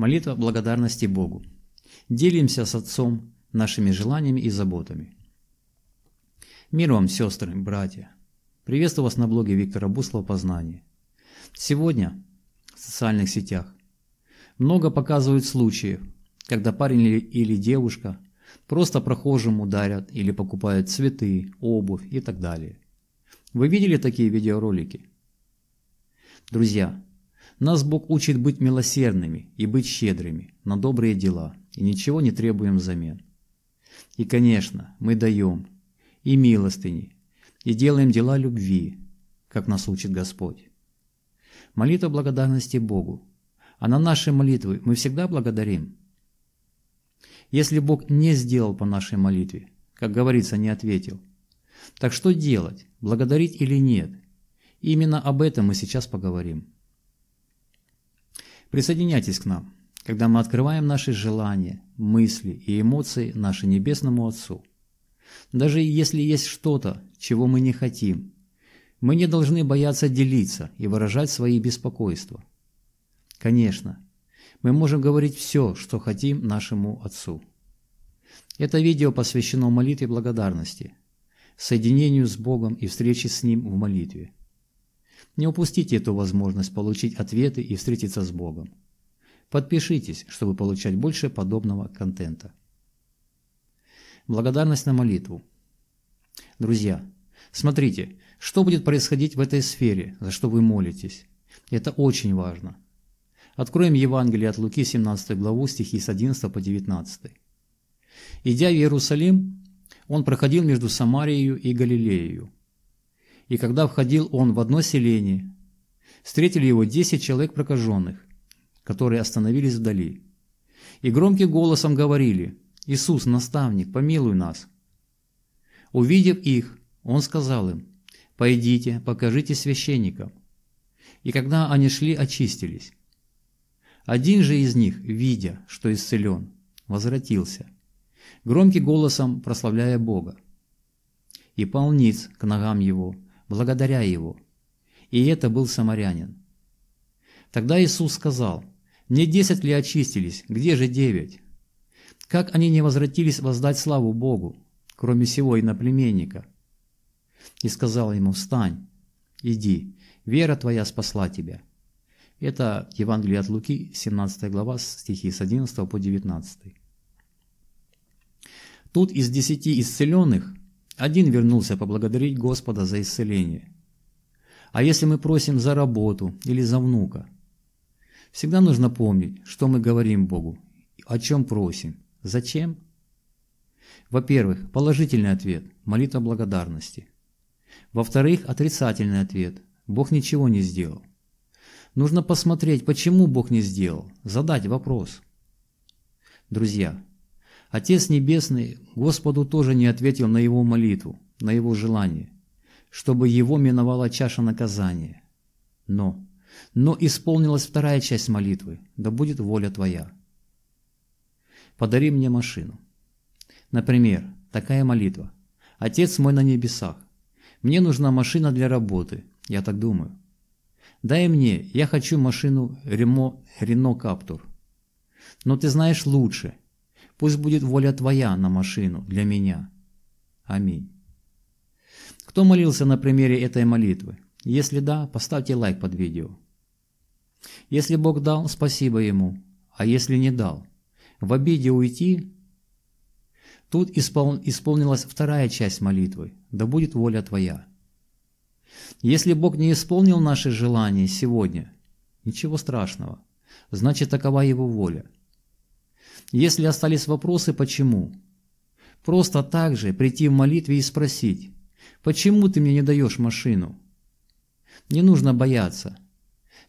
Молитва благодарности Богу. Делимся с Отцом нашими желаниями и заботами. Мир вам, сестры, братья! Приветствую вас на блоге Виктора Буслова «Познание». Сегодня в социальных сетях много показывают случаев, когда парень или девушка просто прохожему дарят или покупают цветы, обувь и так далее. Вы видели такие видеоролики? Друзья, нас Бог учит быть милосердными и быть щедрыми на добрые дела, и ничего не требуем взамен. И, конечно, мы даем и милостыни, и делаем дела любви, как нас учит Господь. Молитва благодарности Богу. А на наши молитвы мы всегда благодарим. Если Бог не сделал по нашей молитве, как говорится, не ответил. Так что делать, благодарить или нет? Именно об этом мы сейчас поговорим. Присоединяйтесь к нам, когда мы открываем наши желания, мысли и эмоции нашему Небесному Отцу. Даже если есть что-то, чего мы не хотим, мы не должны бояться делиться и выражать свои беспокойства. Конечно, мы можем говорить все, что хотим нашему Отцу. Это видео посвящено молитве благодарности, соединению с Богом и встрече с Ним в молитве. Не упустите эту возможность получить ответы и встретиться с Богом. Подпишитесь, чтобы получать больше подобного контента. Благодарность на молитву. Друзья, смотрите, что будет происходить в этой сфере, за что вы молитесь. Это очень важно. Откроем Евангелие от Луки, 17 главу, стихи с 11 по 19. «Идя в Иерусалим, он проходил между Самарией и Галилеей и когда входил он в одно селение, встретили его десять человек прокаженных, которые остановились вдали. И громким голосом говорили «Иисус, наставник, помилуй нас». Увидев их, он сказал им «Пойдите, покажите священникам». И когда они шли, очистились. Один же из них, видя, что исцелен, возвратился, громким голосом прославляя Бога, и полниц к ногам его, благодаря Его. И это был самарянин. Тогда Иисус сказал, «Не десять ли очистились, где же девять? Как они не возвратились воздать славу Богу, кроме всего иноплеменника?» И сказал ему, «Встань, иди, вера твоя спасла тебя». Это Евангелие от Луки, 17 глава, стихи с 11 по 19. Тут из десяти исцеленных один вернулся поблагодарить Господа за исцеление. А если мы просим за работу или за внука? Всегда нужно помнить, что мы говорим Богу, о чем просим, зачем. Во-первых, положительный ответ – молитва благодарности. Во-вторых, отрицательный ответ – Бог ничего не сделал. Нужно посмотреть, почему Бог не сделал, задать вопрос. Друзья, Отец Небесный Господу тоже не ответил на его молитву, на его желание, чтобы его миновала чаша наказания. Но, но исполнилась вторая часть молитвы, да будет воля Твоя. Подари мне машину. Например, такая молитва. Отец мой на небесах. Мне нужна машина для работы, я так думаю. Дай мне, я хочу машину Ремо, Рено Каптур. Но ты знаешь лучше, Пусть будет воля Твоя на машину для меня. Аминь. Кто молился на примере этой молитвы? Если да, поставьте лайк под видео. Если Бог дал, спасибо Ему, а если не дал, в обиде уйти, тут испол... исполнилась вторая часть молитвы «Да будет воля Твоя». Если Бог не исполнил наши желания сегодня, ничего страшного, значит такова Его воля – если остались вопросы «почему?», просто так же прийти в молитве и спросить «почему ты мне не даешь машину?». Не нужно бояться.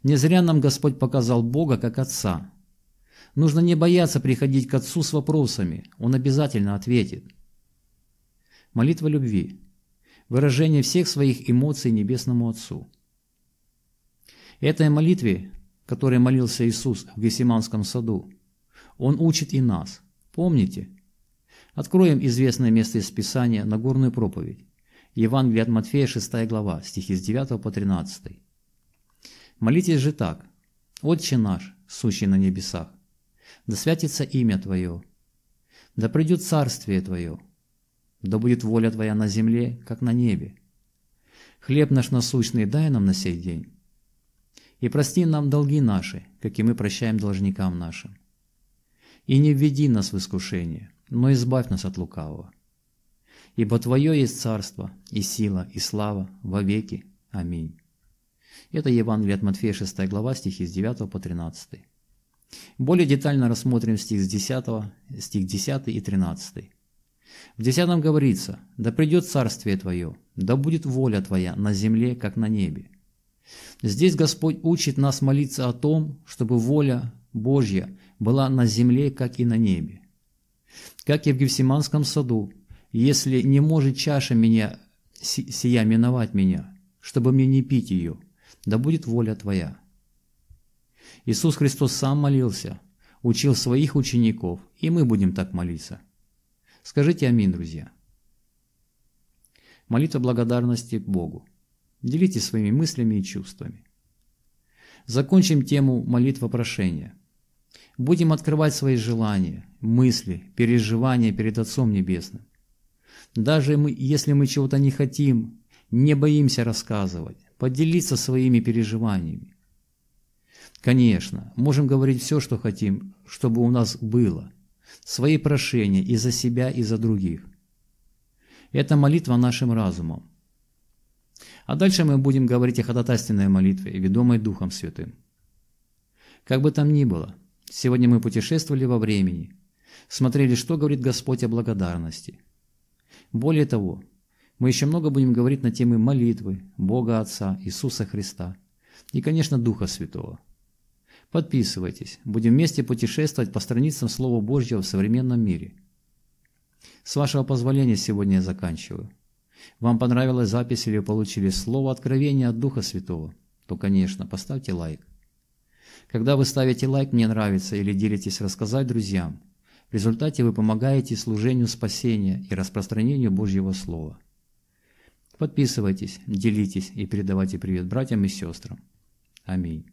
Не зря нам Господь показал Бога как Отца. Нужно не бояться приходить к Отцу с вопросами, Он обязательно ответит. Молитва любви – выражение всех своих эмоций Небесному Отцу. Этой молитве, которой молился Иисус в Гефсиманском саду, он учит и нас. Помните? Откроем известное место из Писания, на горную проповедь. Евангелие от Матфея, 6 глава, стихи с 9 по 13. Молитесь же так. «Отче наш, сущий на небесах, да святится имя Твое, да придет царствие Твое, да будет воля Твоя на земле, как на небе. Хлеб наш насущный дай нам на сей день, и прости нам долги наши, как и мы прощаем должникам нашим. И не введи нас в искушение, но избавь нас от лукавого. Ибо Твое есть царство, и сила, и слава во веки. Аминь. Это Евангелие от Матфея 6 глава, стихи с 9 по 13. Более детально рассмотрим стих с 10, стих 10 и 13. В 10 говорится, «Да придет царствие Твое, да будет воля Твоя на земле, как на небе». Здесь Господь учит нас молиться о том, чтобы воля Божья была на земле, как и на небе. Как и в Гефсиманском саду, если не может чаша меня, сия миновать меня, чтобы мне не пить ее, да будет воля Твоя. Иисус Христос сам молился, учил своих учеников, и мы будем так молиться. Скажите аминь, друзья. Молитва благодарности Богу. Делитесь своими мыслями и чувствами. Закончим тему молитва прошения – будем открывать свои желания, мысли, переживания перед Отцом Небесным. Даже мы, если мы чего-то не хотим, не боимся рассказывать, поделиться своими переживаниями. Конечно, можем говорить все, что хотим, чтобы у нас было. Свои прошения и за себя, и за других. Это молитва нашим разумом. А дальше мы будем говорить о ходатайственной молитве, ведомой Духом Святым. Как бы там ни было, Сегодня мы путешествовали во времени, смотрели, что говорит Господь о благодарности. Более того, мы еще много будем говорить на темы молитвы, Бога Отца, Иисуса Христа и, конечно, Духа Святого. Подписывайтесь, будем вместе путешествовать по страницам Слова Божьего в современном мире. С вашего позволения сегодня я заканчиваю. Вам понравилась запись или получили слово откровения от Духа Святого, то, конечно, поставьте лайк. Когда вы ставите лайк «Мне нравится» или делитесь «Рассказать друзьям», в результате вы помогаете служению спасения и распространению Божьего Слова. Подписывайтесь, делитесь и передавайте привет братьям и сестрам. Аминь.